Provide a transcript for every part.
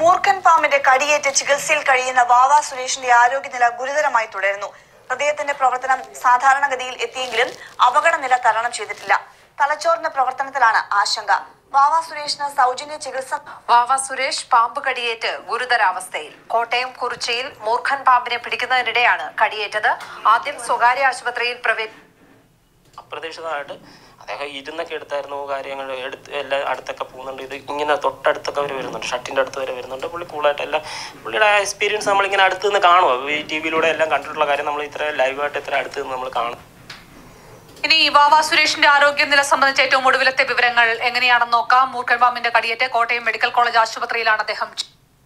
മൂർഖൻ പാമ്പിന്റെ കടിയേറ്റ് ചികിത്സയിൽ കഴിയുന്ന വാവ സുരേഷിന്റെ ആരോഗ്യനില ഗുരുതരമായി തുടരുന്നു ഹൃദയത്തിന്റെ പ്രവർത്തനം സാധാരണഗതിയിൽ എത്തിയെങ്കിലും അപകടനില തരണം ചെയ്തിട്ടില്ല തലച്ചോറിന്റെ പ്രവർത്തനത്തിലാണ് ആശങ്ക വാവ സുരേഷിന് സൗജന്യ ചികിത്സ വാവ സുരേഷ് പാമ്പ് കടിയേറ്റ് ഗുരുതരാവസ്ഥയിൽ കോട്ടയം കുറിച്ചിയിൽ മൂർഖൻ പാമ്പിനെ പിടിക്കുന്നതിനിടെയാണ് കടിയേറ്റത് ആദ്യം സ്വകാര്യ ആശുപത്രിയിൽ പ്രവേ അപ്രതീക്ഷിതമായിട്ട് അദ്ദേഹം ഇരുന്നൊക്കെ എടുത്തായിരുന്നു കാര്യങ്ങൾ എടുത്ത് എല്ലാ അടുത്തൊക്കെ പോകുന്നുണ്ട് ഇത് ഇങ്ങനെ തൊട്ടടുത്തൊക്കെ അവർ വരുന്നുണ്ട് ഷട്ടിൻ്റെ അടുത്ത് വരെ വരുന്നുണ്ട് പുള്ളി കൂളായിട്ട് എല്ലാം പുള്ളിയുടെ എക്സ്പീരിയൻസ് നമ്മളിങ്ങനെ അടുത്ത് നിന്ന് കാണുമോ ഈ ടി വിയിലൂടെ എല്ലാം കണ്ടിട്ടുള്ള കാര്യം നമ്മൾ ഇത്ര ലൈവായിട്ട് ഇത്ര അടുത്ത് നിന്ന് നമ്മൾ കാണും ഇനി വാവ സുരേഷിന്റെ ആരോഗ്യനില സംബന്ധിച്ച് ഏറ്റവും ഒടുവിലത്തെ വിവരങ്ങൾ എങ്ങനെയാണെന്ന് നോക്കാം മൂർക്കൻബാമിന്റെ കടിയേറ്റ് കോട്ടയം മെഡിക്കൽ കോളേജ് ആശുപത്രിയിലാണ് അദ്ദേഹം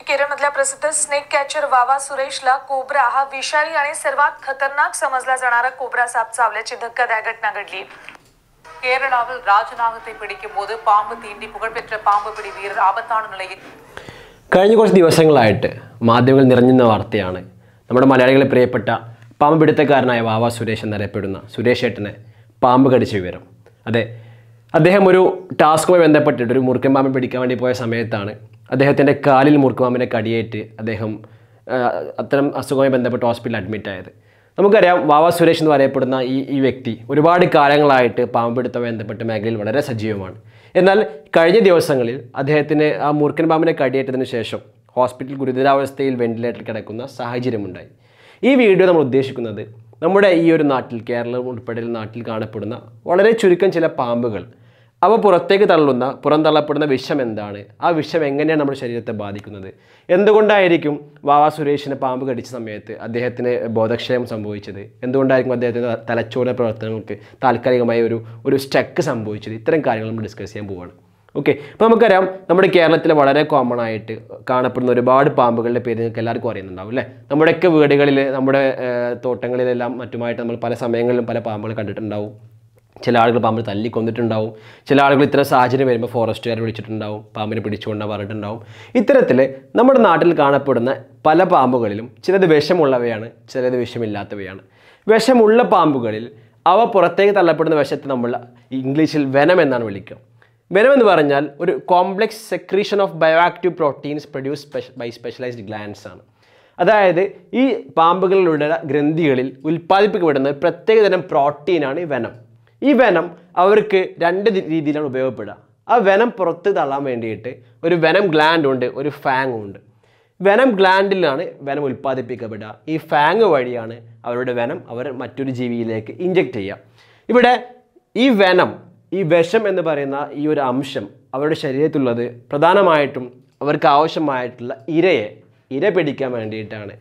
केरळमधला प्रसिद्ध स्नेक कॅचर वावा सुरेशला कोब्रा हा विषारी आणि सर्वात खतरनाक समजला जाणारा कोब्रा साप चावल्याची धक्कादायक घटना घडली கேரளாவில் ராஜநாகத்தை பிடிக்கும் போது பாம்பு தீண்டி புகழ்பெற்ற பாம்பு பிடி வீரர் ஆபத்தான நிலையில் കഴിഞ്ഞ കുറച്ച് ദിവസങ്ങളായിട്ട് മാധ്യമങ്ങൾ നിറഞ്ഞുന്ന വാർത്തയാണ് നമ്മുടെ മലയാളികളെ പ്രിയപ്പെട്ട പാമ്പ് പിടുത്തക്കാരനായ വാവ സുരേഷ് എന്നറിയപ്പെടുന്ന സുരേഷ് ഏട്ടനെ പാമ്പ് കടിച്ച വിവരം അതെ അദ്ദേഹം ഒരു ടാസ്കുമായി ബന്ധപ്പെട്ടിട്ട് ഒരു മുറുക്കൻ പാമ്പ് പിടിക്കാൻ വേണ്ടി പോയ സമയത്താണ് അദ്ദേഹത്തിൻ്റെ കാലിൽ മുറുക്കുപാമ്പിനെ കടിയേറ്റ് അദ്ദേഹം അത്തരം അസുഖവുമായി ബന്ധപ്പെട്ട് ഹോസ്പിറ്റലിൽ അഡ്മിറ്റായത് നമുക്കറിയാം വാവ സുരേഷ് എന്ന് പറയപ്പെടുന്ന ഈ ഈ വ്യക്തി ഒരുപാട് കാലങ്ങളായിട്ട് പാമ്പിടുത്തവുമായി ബന്ധപ്പെട്ട മേഖലയിൽ വളരെ സജീവമാണ് എന്നാൽ കഴിഞ്ഞ ദിവസങ്ങളിൽ അദ്ദേഹത്തിന് ആ മൂർഖൻ പാമ്പിനെ കടിയേറ്റതിന് ശേഷം ഹോസ്പിറ്റൽ ഗുരുതരാവസ്ഥയിൽ വെന്റിലേറ്ററിൽ കിടക്കുന്ന സാഹചര്യമുണ്ടായി ഈ വീഡിയോ നമ്മൾ ഉദ്ദേശിക്കുന്നത് നമ്മുടെ ഈ ഒരു നാട്ടിൽ കേരളം ഉൾപ്പെടെ നാട്ടിൽ കാണപ്പെടുന്ന വളരെ ചുരുക്കം ചില പാമ്പുകൾ അവ പുറത്തേക്ക് തള്ളുന്ന പുറന്തള്ളപ്പെടുന്ന വിഷം എന്താണ് ആ വിഷം എങ്ങനെയാണ് നമ്മുടെ ശരീരത്തെ ബാധിക്കുന്നത് എന്തുകൊണ്ടായിരിക്കും വാവാ സുരേഷിനെ പാമ്പ് കടിച്ച സമയത്ത് അദ്ദേഹത്തിന് ബോധക്ഷയം സംഭവിച്ചത് എന്തുകൊണ്ടായിരിക്കും അദ്ദേഹത്തിൻ്റെ തലച്ചോറിലെ പ്രവർത്തനങ്ങൾക്ക് താൽക്കാലികമായ ഒരു ഒരു സ്റ്റക്ക് സംഭവിച്ചത് ഇത്തരം കാര്യങ്ങൾ നമ്മൾ ഡിസ്കസ് ചെയ്യാൻ പോവുകയാണ് ഓക്കെ അപ്പോൾ നമുക്കറിയാം നമ്മുടെ കേരളത്തിൽ വളരെ കോമൺ ആയിട്ട് കാണപ്പെടുന്ന ഒരുപാട് പാമ്പുകളുടെ പേര് നിങ്ങൾക്ക് എല്ലാവർക്കും അറിയുന്നുണ്ടാവും അല്ലേ നമ്മുടെയൊക്കെ വീടുകളിൽ നമ്മുടെ തോട്ടങ്ങളിലെല്ലാം മറ്റുമായിട്ട് നമ്മൾ പല സമയങ്ങളിലും പല പാമ്പുകൾ കണ്ടിട്ടുണ്ടാവും ചില ആളുകൾ പാമ്പിൽ തല്ലിക്കൊന്നിട്ടുണ്ടാവും ചില ആളുകൾ ഇത്തരം സാഹചര്യം വരുമ്പോൾ ഫോറസ്റ്റുകാർ വിളിച്ചിട്ടുണ്ടാവും പാമ്പിനെ പിടിച്ചുകൊണ്ടാണ് പറഞ്ഞിട്ടുണ്ടാവും ഇത്തരത്തിൽ നമ്മുടെ നാട്ടിൽ കാണപ്പെടുന്ന പല പാമ്പുകളിലും ചിലത് വിഷമുള്ളവയാണ് ചിലത് വിഷമില്ലാത്തവയാണ് വിഷമുള്ള പാമ്പുകളിൽ അവ പുറത്തേക്ക് തള്ളപ്പെടുന്ന വിഷത്തെ നമ്മൾ ഇംഗ്ലീഷിൽ വെനം എന്നാണ് വിളിക്കുക വെനം എന്ന് പറഞ്ഞാൽ ഒരു complex secretion of bioactive proteins produce by specialized glands ആണ് അതായത് ഈ പാമ്പുകളിലുള്ള ഗ്രന്ഥികളിൽ ഉൽപ്പാദിപ്പിക്കപ്പെടുന്ന പ്രത്യേകതരം പ്രോട്ടീനാണ് ഈ വെനം ഈ വെനം അവർക്ക് രണ്ട് രീതിയിലാണ് ഉപയോഗപ്പെടുക ആ വെനം പുറത്ത് തള്ളാൻ വേണ്ടിയിട്ട് ഒരു വെനം ഗ്ലാൻഡ് ഉണ്ട് ഒരു ഫാങ് ഉണ്ട് വെനം ഗ്ലാൻഡിലാണ് വെനം ഉൽപ്പാദിപ്പിക്കപ്പെടുക ഈ ഫാങ് വഴിയാണ് അവരുടെ വെനം അവർ മറ്റൊരു ജീവിയിലേക്ക് ഇഞ്ചക്റ്റ് ചെയ്യുക ഇവിടെ ഈ വെനം ഈ വിഷം എന്ന് പറയുന്ന ഈ ഒരു അംശം അവരുടെ ശരീരത്തിലുള്ളത് പ്രധാനമായിട്ടും അവർക്ക് ആവശ്യമായിട്ടുള്ള ഇരയെ ഇര പിടിക്കാൻ വേണ്ടിയിട്ടാണ്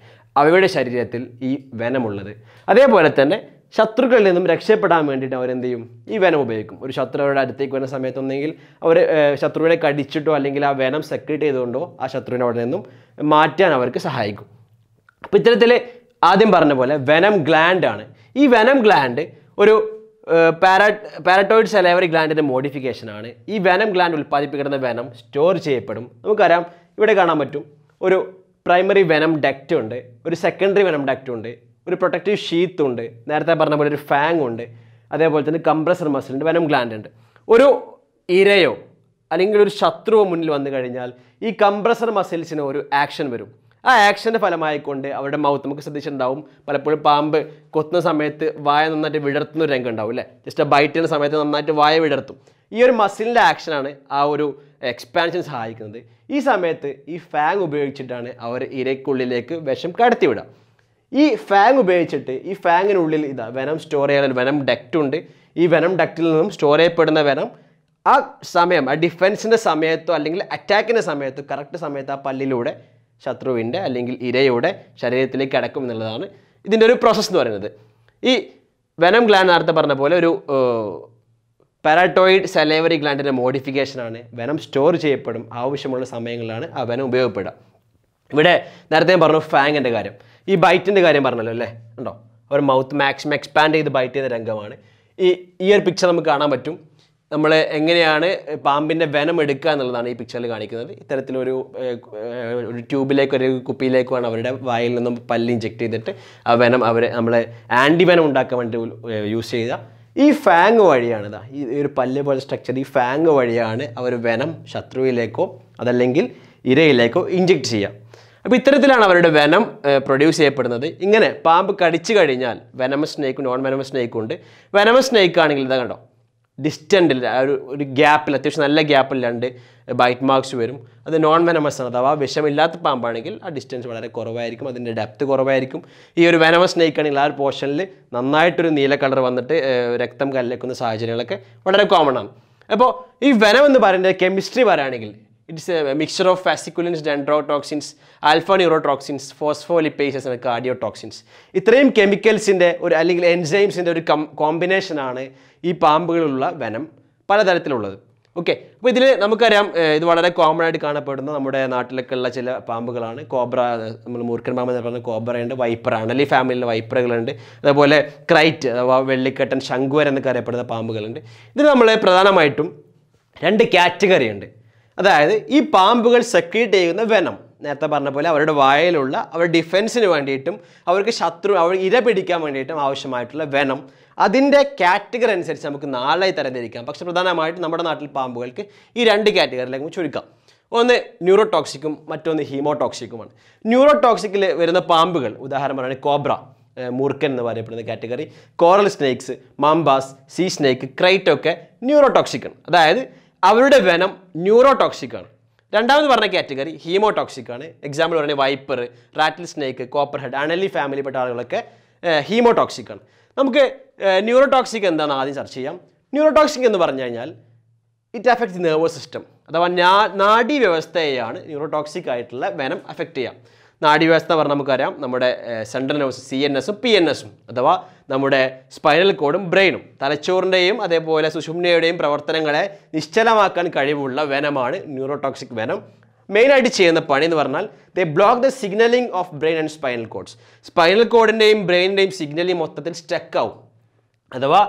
അവയുടെ ശരീരത്തിൽ ഈ വെനമുള്ളത് അതേപോലെ തന്നെ ശത്രുക്കളിൽ നിന്നും രക്ഷപ്പെടാൻ വേണ്ടിയിട്ട് അവരെന്ത് ചെയ്യും ഈ വെനം ഉപയോഗിക്കും ഒരു ശത്രു അവരുടെ അടുത്തേക്ക് വരുന്ന സമയത്തൊന്നെങ്കിൽ അവർ ശത്രുവിനെ കടിച്ചിട്ടോ അല്ലെങ്കിൽ ആ വെനം സെക്രീറ്റ് ചെയ്തുകൊണ്ടോ ആ ശത്രുവിനെ അവിടെ നിന്നും മാറ്റാൻ അവർക്ക് സഹായിക്കും അപ്പോൾ ഇത്തരത്തിൽ ആദ്യം പറഞ്ഞ പോലെ വെനം ഗ്ലാൻഡ് ആണ് ഈ വെനം ഗ്ലാൻഡ് ഒരു പാരാ പാരറ്റോയിഡ് സലൈവറി ഗ്ലാൻഡിൻ്റെ മോഡിഫിക്കേഷൻ ആണ് ഈ വെനം ഗ്ലാൻഡ് ഉൽപ്പാദിപ്പിക്കുന്ന വെനം സ്റ്റോർ ചെയ്യപ്പെടും നമുക്കറിയാം ഇവിടെ കാണാൻ പറ്റും ഒരു പ്രൈമറി വെനം ഡക്റ്റ് ഉണ്ട് ഒരു സെക്കൻഡറി വെനം ഡക്റ്റ് ഉണ്ട് ഒരു പ്രൊട്ടക്റ്റീവ് ഷീത്ത് ഉണ്ട് നേരത്തെ പറഞ്ഞ പോലെ ഒരു ഫാങ് ഉണ്ട് അതേപോലെ തന്നെ കംപ്രസർ മസിൽ ഉണ്ട് വെനം ഗ്ലാൻഡ് ഉണ്ട് ഒരു ഇരയോ അല്ലെങ്കിൽ ഒരു ശത്രുവോ മുന്നിൽ വന്നു കഴിഞ്ഞാൽ ഈ കംപ്രസർ മസിൽസിന് ഒരു ആക്ഷൻ വരും ആ ആക്ഷൻ്റെ ഫലമായിക്കൊണ്ട് അവരുടെ മൗത്ത് നമുക്ക് ശ്രദ്ധിച്ചിട്ടുണ്ടാവും പലപ്പോഴും പാമ്പ് കൊത്തുന്ന സമയത്ത് വായ നന്നായിട്ട് വിടർത്തുന്ന ഒരു രംഗം ഉണ്ടാവും അല്ലേ ജസ്റ്റ് ബൈറ്റ് ചെയ്യുന്ന സമയത്ത് നന്നായിട്ട് വായ വിടർത്തും ഈ ഒരു മസിലിൻ്റെ ആക്ഷനാണ് ആ ഒരു എക്സ്പാൻഷൻ സഹായിക്കുന്നത് ഈ സമയത്ത് ഈ ഫാങ് ഉപയോഗിച്ചിട്ടാണ് അവർ ഇരയ്ക്കുള്ളിലേക്ക് വിഷം കടത്തിവിടുക ഈ ഫാങ് ഉപയോഗിച്ചിട്ട് ഈ ഫാങ്ങിനുള്ളിൽ ഇതാ വെനം സ്റ്റോർ ചെയ്യാൻ വെനം ഡക്റ്റ് ഉണ്ട് ഈ വെനം ഡക്റ്റിൽ നിന്നും സ്റ്റോർ ചെയ്യപ്പെടുന്ന വെനം ആ സമയം ആ ഡിഫെൻസിൻ്റെ സമയത്തോ അല്ലെങ്കിൽ അറ്റാക്കിൻ്റെ സമയത്തോ കറക്റ്റ് സമയത്ത് ആ പല്ലിലൂടെ ശത്രുവിൻ്റെ അല്ലെങ്കിൽ ഇരയുടെ ശരീരത്തിലേക്ക് കടക്കും എന്നുള്ളതാണ് ഇതിൻ്റെ ഒരു പ്രോസസ്സ് എന്ന് പറയുന്നത് ഈ വെനം ഗ്ലാൻഡ് നേരത്തെ പറഞ്ഞ പോലെ ഒരു പാരാട്ടോയിഡ് സെലേവറി ഗ്ലാൻഡിൻ്റെ മോഡിഫിക്കേഷനാണ് വെനം സ്റ്റോർ ചെയ്യപ്പെടും ആവശ്യമുള്ള സമയങ്ങളിലാണ് ആ വെനം ഉപയോഗപ്പെടുക ഇവിടെ നേരത്തെ ഞാൻ പറഞ്ഞു ഫാങ്ങിൻ്റെ കാര്യം ഈ ബൈറ്റിൻ്റെ കാര്യം പറഞ്ഞല്ലോ അല്ലേ ഉണ്ടോ അവർ മൗത്ത് മാക്സിമം എക്സ്പാൻഡ് ചെയ്ത് ബൈറ്റ് ചെയ്ത രംഗമാണ് ഈ ഈ ഒരു പിക്ചർ നമുക്ക് കാണാൻ പറ്റും നമ്മൾ എങ്ങനെയാണ് പാമ്പിൻ്റെ വനം എടുക്കുക എന്നുള്ളതാണ് ഈ പിക്ചറിൽ കാണിക്കുന്നത് ഇത്തരത്തിലൊരു ഒരു ട്യൂബിലേക്കോ ഒരു കുപ്പിയിലേക്കുമാണ് അവരുടെ വായിൽ നിന്നും പല്ല് ഇഞ്ചെക്ട് ചെയ്തിട്ട് ആ വനം അവരെ നമ്മളെ ആൻറ്റി വെനം ഉണ്ടാക്കാൻ വേണ്ടി യൂസ് ചെയ്ത ഈ ഫാങ് വഴിയാണ് ഇതാ ഈ ഒരു പല്ല് പോലെ സ്ട്രക്ചർ ഈ ഫാങ് വഴിയാണ് അവർ വനം ശത്രുവിലേക്കോ അതല്ലെങ്കിൽ ഇരയിലേക്കോ ഇഞ്ചെക്ട് ചെയ്യുക അപ്പോൾ ഇത്തരത്തിലാണ് അവരുടെ വനം പ്രൊഡ്യൂസ് ചെയ്യപ്പെടുന്നത് ഇങ്ങനെ പാമ്പ് കടിച്ചു കഴിഞ്ഞാൽ വെനമസ് സ്നേക്ക് നോൺ വെനമസ് സ്നേക്കും ഉണ്ട് വെനമസ് സ്നേക്ക് ആണെങ്കിൽ ഇതാ കണ്ടോ ഡിസ്റ്റൻറ്റിൽ ഒരു ഒരു ഗ്യാപ്പിൽ അത്യാവശ്യം നല്ല രണ്ട് ബൈറ്റ് മാർക്സ് വരും അത് നോൺ വെനമസ് ആണ് അഥവാ വിഷമില്ലാത്ത പാമ്പാണെങ്കിൽ ആ ഡിസ്റ്റൻസ് വളരെ കുറവായിരിക്കും അതിൻ്റെ ഡെപ്ത് കുറവായിരിക്കും ഈ ഒരു വെനമസ് സ്നേക്ക് ആണെങ്കിൽ ആ ഒരു പോർഷനിൽ നന്നായിട്ടൊരു നീല കളർ വന്നിട്ട് രക്തം കല്ലേക്കുന്ന സാഹചര്യങ്ങളൊക്കെ വളരെ കോമൺ ആണ് അപ്പോൾ ഈ വനം എന്ന് പറയുന്നത് കെമിസ്ട്രി പറയുകയാണെങ്കിൽ It is a mixture of fasciculins, dendrotoxins, alpha neurotoxins phospholipases ആണ് കാർഡിയോടോക്സിൻസ് ഇത്രയും കെമിക്കൽസിൻ്റെ ഒരു അല്ലെങ്കിൽ എൻസൈംസിൻ്റെ ഒരു കം കോമ്പിനേഷനാണ് ഈ പാമ്പുകളിലുള്ള വനം പലതരത്തിലുള്ളത് ഓക്കെ അപ്പോൾ ഇതിൽ നമുക്കറിയാം ഇത് വളരെ കോമൺ ആയിട്ട് കാണപ്പെടുന്ന നമ്മുടെ നാട്ടിലൊക്കെ ഉള്ള ചില പാമ്പുകളാണ് കോബ്ര നമ്മൾ മൂർഖൻ പാമ്പ് എന്ന് പറയുന്നത് കോബ്രയുണ്ട് വൈപ്പറാണ് അല്ലെങ്കിൽ ഫാമിലിയിലെ വൈപ്പറകളുണ്ട് അതേപോലെ ക്രൈറ്റ് അഥവാ വെള്ളിക്കെട്ടൻ ശങ്കുവരെന്നൊക്കെ എന്നൊക്കെ അറിയപ്പെടുന്ന പാമ്പുകളുണ്ട് ഇതിൽ നമ്മൾ പ്രധാനമായിട്ടും രണ്ട് കാറ്റഗറി ഉണ്ട് അതായത് ഈ പാമ്പുകൾ സെക്രീറ്റ് ചെയ്യുന്ന വെനം നേരത്തെ പറഞ്ഞ പോലെ അവരുടെ വായയിലുള്ള അവരുടെ ഡിഫെൻസിന് വേണ്ടിയിട്ടും അവർക്ക് ശത്രു അവർ ഇര പിടിക്കാൻ വേണ്ടിയിട്ടും ആവശ്യമായിട്ടുള്ള വെനം അതിൻ്റെ കാറ്റഗറി അനുസരിച്ച് നമുക്ക് നാലായി തരംതിരിക്കാം പക്ഷെ പ്രധാനമായിട്ട് നമ്മുടെ നാട്ടിൽ പാമ്പുകൾക്ക് ഈ രണ്ട് കാറ്റഗറിയിലേക്ക് ചുരുക്കാം ഒന്ന് ന്യൂറോടോക്സിക്കും മറ്റൊന്ന് ഹീമോടോക്സിക്കുമാണ് ന്യൂറോടോക്സിക്കിൽ വരുന്ന പാമ്പുകൾ ഉദാഹരണം പറയുന്നത് കോബ്ര മുർക്കൻ എന്ന് പറയപ്പെടുന്ന category coral snakes mambas sea snake ക്രൈറ്റൊക്കെ ഒക്കെ ന്യൂറോടോക്സിക്കാണ് അതായത് അവരുടെ വനം ന്യൂറോ ടോക്സിക് ആണ് രണ്ടാമത് പറഞ്ഞ കാറ്റഗറി ഹീമോടോക്സിക് ആണ് എക്സാമ്പിൾ പറയുന്നത് viper rattle snake copper head അണലി ഫാമിലിപ്പെട്ട ആളുകളൊക്കെ ഹീമോടോക്സിക് ആണ് നമുക്ക് ന്യൂറോടോക്സിക് എന്താണെന്ന് ആദ്യം ചർച്ച ചെയ്യാം ന്യൂറോടോക്സിക് എന്ന് പറഞ്ഞു കഴിഞ്ഞാൽ ഇറ്റ് അഫക്റ്റ് നെർവസ് സിസ്റ്റം അഥവാ നാഡീ വ്യവസ്ഥയെയാണ് ന്യൂറോടോക്സിക് ആയിട്ടുള്ള വനം അഫക്റ്റ് ചെയ്യാം നാഡീവ്യവസ്ഥ പറഞ്ഞാൽ നമുക്കറിയാം നമ്മുടെ സെൻട്രൽ നെർവസ് സി എൻ എസും പി എൻ എസും അഥവാ നമ്മുടെ സ്പൈനൽ കോഡും ബ്രെയിനും തലച്ചോറിൻ്റെയും അതേപോലെ സുഷുമ്നയുടെയും പ്രവർത്തനങ്ങളെ നിശ്ചലമാക്കാൻ കഴിവുള്ള വനമാണ് ന്യൂറോടോക്സിക് വനം മെയിനായിട്ട് ചെയ്യുന്ന പണി എന്ന് പറഞ്ഞാൽ they block the signalling of brain and spinal cords spinal കോഡിൻ്റെയും ബ്രെയിനിൻ്റെയും സിഗ്നലിംഗ് മൊത്തത്തിൽ സ്റ്റക്കാവും അഥവാ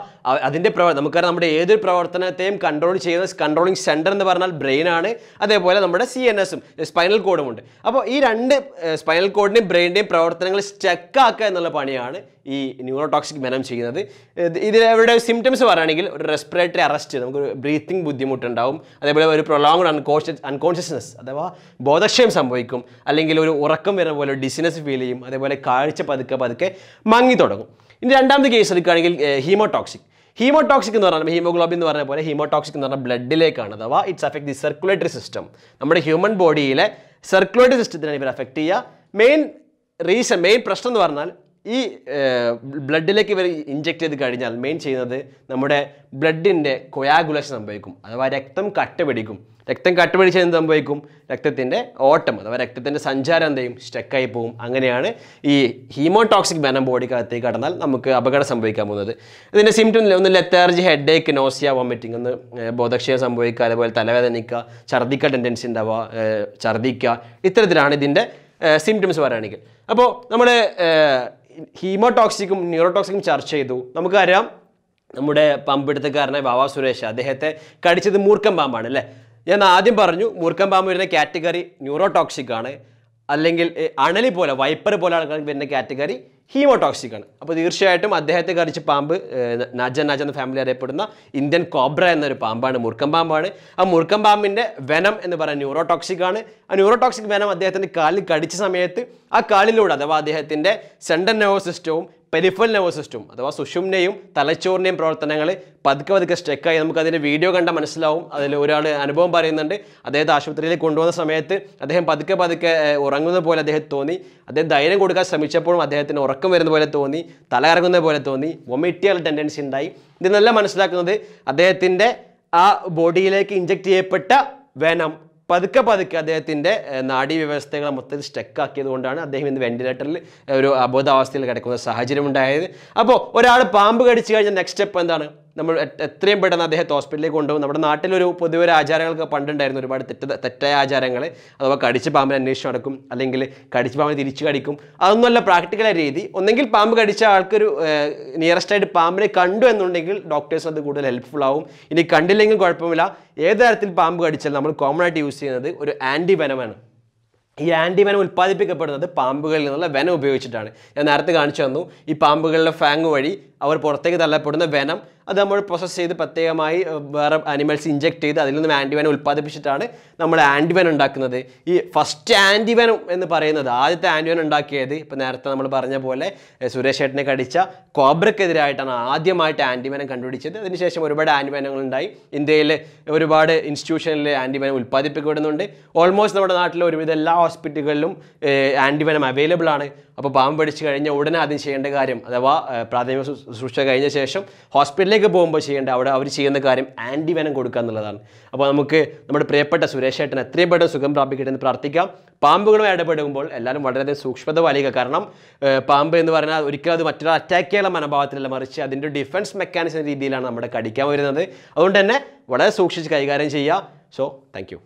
അതിൻ്റെ പ്രവർ നമുക്കറിയാം നമ്മുടെ ഏതൊരു പ്രവർത്തനത്തെയും കൺട്രോൾ ചെയ്യുന്ന കൺട്രോളിങ് സെൻറ്റർ എന്ന് പറഞ്ഞാൽ ബ്രെയിൻ ആണ് അതേപോലെ നമ്മുടെ സി എൻ എസും സ്പൈനൽ കോഡും ഉണ്ട് അപ്പോൾ ഈ രണ്ട് സ്പൈനൽ കോഡിൻ്റെയും ബ്രെയിനിൻ്റെയും പ്രവർത്തനങ്ങൾ ആക്കുക എന്നുള്ള പണിയാണ് ഈ ന്യൂറോടോക്സിക് മെനം ചെയ്യുന്നത് ഇതിൽ ഇവിടെ സിംറ്റംസ് പറയുകയാണെങ്കിൽ ഒരു റെസ്പിറേറ്ററി അറസ്റ്റ് നമുക്കൊരു ബ്രീത്തിങ് ബുദ്ധിമുട്ടുണ്ടാവും അതേപോലെ ഒരു പ്രൊലോങ് അൺകോൺഷ്യസ് അൺകോൺഷ്യസ്നസ് അഥവാ ബോധക്ഷയം സംഭവിക്കും അല്ലെങ്കിൽ ഒരു ഉറക്കം വരുന്ന പോലെ ഡിസിനസ് ഫീൽ ചെയ്യും അതേപോലെ കാഴ്ച പതുക്കെ പതുക്കെ മങ്ങി തുടങ്ങും ഇനി രണ്ടാമത്തെ കേസ് എടുക്കുകയാണെങ്കിൽ ഹീമോടോക്സിക് ഹീമോടോക്സിക് എന്ന് പറഞ്ഞാൽ ഹീമോഗ്ലോബിൻ എന്ന് പറഞ്ഞ പോലെ ഹീമോടോക്സിക് എന്ന് പറഞ്ഞാൽ ബ്ലഡിലേക്കാണ് അഥവാ it's affect the circulatory system നമ്മുടെ ഹ്യൂമൻ ബോഡിയിലെ സർക്കുലേറ്ററി സിസ്റ്റത്തിനാണ് ഇവർ അഫക്റ്റ് ചെയ്യുക മെയിൻ റീസൺ മെയിൻ പ്രശ്നം എന്ന് പറഞ്ഞാൽ ഈ ബ്ലഡിലേക്ക് ഇവർ ഇഞ്ചെക്ട് ചെയ്ത് കഴിഞ്ഞാൽ മെയിൻ ചെയ്യുന്നത് നമ്മുടെ ബ്ലഡിൻ്റെ കൊയാഗുലേഷൻ സംഭവിക്കും അഥവാ രക്തം കട്ട പിടിക്കും രക്തം കട്ടുപിടിച്ച് എന്ത് സംഭവിക്കും രക്തത്തിൻ്റെ ഓട്ടം അഥവാ രക്തത്തിൻ്റെ സഞ്ചാരം എന്ത് ചെയ്യും സ്റ്റക്കായി പോകും അങ്ങനെയാണ് ഈ ഹീമോടോക്സിക് ബാനം ബോഡിക്കകത്തേക്ക് കടന്നാൽ നമുക്ക് അപകടം സംഭവിക്കാൻ പോകുന്നത് ഇതിൻ്റെ സിംറ്റം ഒന്ന് lethargy headache nausea vomiting ഒന്ന് ബോധക്ഷയം സംഭവിക്കുക അതുപോലെ തലവേദനിക്കുക ഛർദിക്ക ടെൻഡൻസി ഉണ്ടാവുക ഛർദിക്കുക ഇത്തരത്തിലാണ് ഇതിൻ്റെ സിംറ്റംസ് പറയുകയാണെങ്കിൽ അപ്പോൾ നമ്മൾ ഹീമോടോക്സിക്കും ന്യൂറോടോക്സിക്കും ചർച്ച ചെയ്തു നമുക്കറിയാം നമ്മുടെ പമ്പെടുത്തക്കാരനായ ബാബ സുരേഷ് അദ്ദേഹത്തെ കടിച്ചത് മൂർക്കം പാമ്പാണ് അല്ലേ ഞാൻ ആദ്യം പറഞ്ഞു മൂർഖൻ പാമ്പ് വരുന്ന കാറ്റഗറി ന്യൂറോടോക്സിക് ആണ് അല്ലെങ്കിൽ അണലി പോലെ വൈപ്പർ പോലെ ആൾക്കാർക്ക് വരുന്ന കാറ്റഗറി ഹീമോടോക്സിക് ആണ് അപ്പോൾ തീർച്ചയായിട്ടും അദ്ദേഹത്തെ കടിച്ച പാമ്പ് നജ നജ എന്ന ഫാമിലി അറിയപ്പെടുന്ന ഇന്ത്യൻ കോബ്ര എന്നൊരു പാമ്പാണ് മുറുക്കം പാമ്പാണ് ആ മുറുക്കം പാമ്പിൻ്റെ വെനം എന്ന് പറയുന്ന ന്യൂറോടോക്സിക് ആണ് ആ ന്യൂറോടോക്സിക് വെനം അദ്ദേഹത്തിൻ്റെ കാലിൽ കടിച്ച സമയത്ത് ആ കാലിലൂടെ അഥവാ അദ്ദേഹത്തിൻ്റെ സെൻട്രൽ നെർവസ് സിസ്റ്റവും പെരിഫൽ നെർവസ് സിസ്റ്റം അഥവാ സുഷുമ്നയും തലച്ചോറിൻ്റെയും പ്രവർത്തനങ്ങൾ പതുക്കെ പതുക്കെ സ്റ്റെക്കായി നമുക്കതിൻ്റെ വീഡിയോ കണ്ടാൽ മനസ്സിലാവും അതിൽ ഒരാൾ അനുഭവം പറയുന്നുണ്ട് അദ്ദേഹത്തെ ആശുപത്രിയിലേക്ക് കൊണ്ടുവന്ന സമയത്ത് അദ്ദേഹം പതുക്കെ പതുക്കെ ഉറങ്ങുന്ന പോലെ അദ്ദേഹത്തിന് തോന്നി അദ്ദേഹം ധൈര്യം കൊടുക്കാൻ ശ്രമിച്ചപ്പോഴും അദ്ദേഹത്തിന് ഉറക്കം വരുന്ന പോലെ തോന്നി തല പോലെ തോന്നി വൊമിറ്റിയൽ ടെൻഡൻസി ഉണ്ടായി ഇതിനെല്ലാം മനസ്സിലാക്കുന്നത് അദ്ദേഹത്തിൻ്റെ ആ ബോഡിയിലേക്ക് ഇഞ്ചക്ട് ചെയ്യപ്പെട്ട വേനം പതുക്കെ പതുക്കെ അദ്ദേഹത്തിൻ്റെ നാഡീവ്യവസ്ഥകളെ മൊത്തത്തിൽ സ്റ്റക്കാക്കിയത് കൊണ്ടാണ് അദ്ദേഹം ഇന്ന് വെന്റിലേറ്ററിൽ ഒരു അബോധാവസ്ഥയിൽ കിടക്കുന്ന സാഹചര്യം ഉണ്ടായത് അപ്പോൾ ഒരാൾ പാമ്പ് കടിച്ചു കഴിഞ്ഞാൽ നെക്സ്റ്റ് സ്റ്റെപ്പ് എന്താണ് നമ്മൾ എത്രയും പെട്ടെന്ന് അദ്ദേഹത്തെ ഹോസ്പിറ്റലിൽ കൊണ്ടുപോകും നമ്മുടെ നാട്ടിലൊരു പൊതുവെ ഒരു ആചാരങ്ങളൊക്കെ പണ്ടുണ്ടായിരുന്നു ഒരുപാട് തെറ്റ തെറ്റായ ആചാരങ്ങൾ അഥവാ കടിച്ച് പാമ്പിനെ അന്വേഷിച്ച് നടക്കും അല്ലെങ്കിൽ കടിച്ച് പാമ്പിനെ തിരിച്ചു കടിക്കും അതൊന്നുമല്ല പ്രാക്ടിക്കലായ രീതി ഒന്നെങ്കിൽ പാമ്പ് കടിച്ച ആൾക്കൊരു നിയറസ്റ്റ് ആയിട്ട് പാമ്പിനെ കണ്ടു എന്നുണ്ടെങ്കിൽ ഡോക്ടേഴ്സ് അത് കൂടുതൽ ഹെൽപ്ഫുൾ ആവും ഇനി കണ്ടില്ലെങ്കിൽ കുഴപ്പമില്ല ഏത് തരത്തിൽ പാമ്പ് കടിച്ചാൽ നമ്മൾ കോമൺ ആയിട്ട് യൂസ് ചെയ്യുന്നത് ഒരു ആൻറ്റി വെനമാണ് ഈ വനം ഉൽപ്പാദിപ്പിക്കപ്പെടുന്നത് പാമ്പുകളിൽ നിന്നുള്ള വനം ഉപയോഗിച്ചിട്ടാണ് ഞാൻ നേരത്തെ കാണിച്ചു തന്നു ഈ പാമ്പുകളുടെ ഫാങ് വഴി അവർ പുറത്തേക്ക് തള്ളപ്പെടുന്ന വനം അത് നമ്മൾ പ്രോസസ്സ് ചെയ്ത് പ്രത്യേകമായി വേറെ അനിമൽസ് ഇഞ്ചെക്ട് ചെയ്ത് അതിൽ നിന്നും ആൻറ്റിവൻ ഉൽപ്പാദിപ്പിച്ചിട്ടാണ് നമ്മൾ ആൻറ്റിവൻ ഉണ്ടാക്കുന്നത് ഈ ഫസ്റ്റ് ആൻറ്റിവൻ എന്ന് പറയുന്നത് ആദ്യത്തെ ആൻറ്റിവൻ ഉണ്ടാക്കിയത് ഇപ്പോൾ നേരത്തെ നമ്മൾ പറഞ്ഞ പോലെ സുരേഷ് ഏട്ടനെ കടിച്ച കോബ്രക്കെതിരായിട്ടാണ് ആദ്യമായിട്ട് ആൻറ്റിവനം കണ്ടുപിടിച്ചത് അതിനുശേഷം ഒരുപാട് ഉണ്ടായി ഇന്ത്യയിൽ ഒരുപാട് ഇൻസ്റ്റിറ്റ്യൂഷനിൽ ആൻറ്റിവനം ഉൽപ്പാദിപ്പിക്കപ്പെടുന്നുണ്ട് ഓൾമോസ്റ്റ് നമ്മുടെ നാട്ടിലെ ഒരുവിധ എല്ലാ ഹോസ്പിറ്റലുകളിലും ആൻറ്റിവനം അവൈലബിൾ ആണ് അപ്പോൾ പാമ്പ് പിടിച്ചു കഴിഞ്ഞ ഉടനെ ആദ്യം ചെയ്യേണ്ട കാര്യം അഥവാ പ്രാഥമിക ശുശ്രൂഷ കഴിഞ്ഞ ശേഷം ഹോസ്പിറ്റലിലേക്ക് പോകുമ്പോൾ ചെയ്യേണ്ട അവിടെ അവർ ചെയ്യുന്ന കാര്യം വനം കൊടുക്കുക എന്നുള്ളതാണ് അപ്പോൾ നമുക്ക് നമ്മുടെ പ്രിയപ്പെട്ട സുരേഷ് ഏട്ടൻ എത്രയും പെട്ടെന്ന് സുഖം പ്രാപിക്കട്ടെ എന്ന് പ്രാർത്ഥിക്കാം പാമ്പുകളുമായി ഇടപെടുമ്പോൾ എല്ലാവരും വളരെയധികം സൂക്ഷ്മത പാലിക്കുക കാരണം പാമ്പ് എന്ന് പറഞ്ഞാൽ ഒരിക്കലും അത് മറ്റൊരാൾ അറ്റാക്ക് ചെയ്യാനുള്ള മനോഭാവത്തിലല്ല മറിച്ച് അതിൻ്റെ ഡിഫൻസ് മെക്കാനിസം രീതിയിലാണ് നമ്മുടെ കടിക്കാൻ വരുന്നത് അതുകൊണ്ട് തന്നെ വളരെ സൂക്ഷിച്ച് കൈകാര്യം ചെയ്യുക സോ താങ്ക്